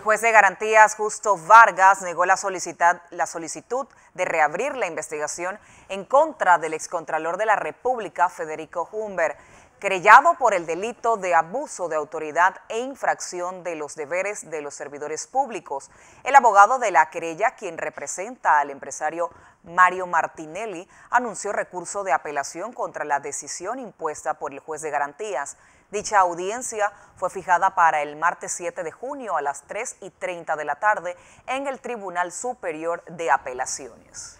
El juez de garantías Justo Vargas negó la solicitud, de reabrir la investigación en contra del excontralor de la República, Federico Humber querellado por el delito de abuso de autoridad e infracción de los deberes de los servidores públicos. El abogado de la querella, quien representa al empresario Mario Martinelli, anunció recurso de apelación contra la decisión impuesta por el juez de garantías. Dicha audiencia fue fijada para el martes 7 de junio a las 3 y 30 de la tarde en el Tribunal Superior de Apelaciones.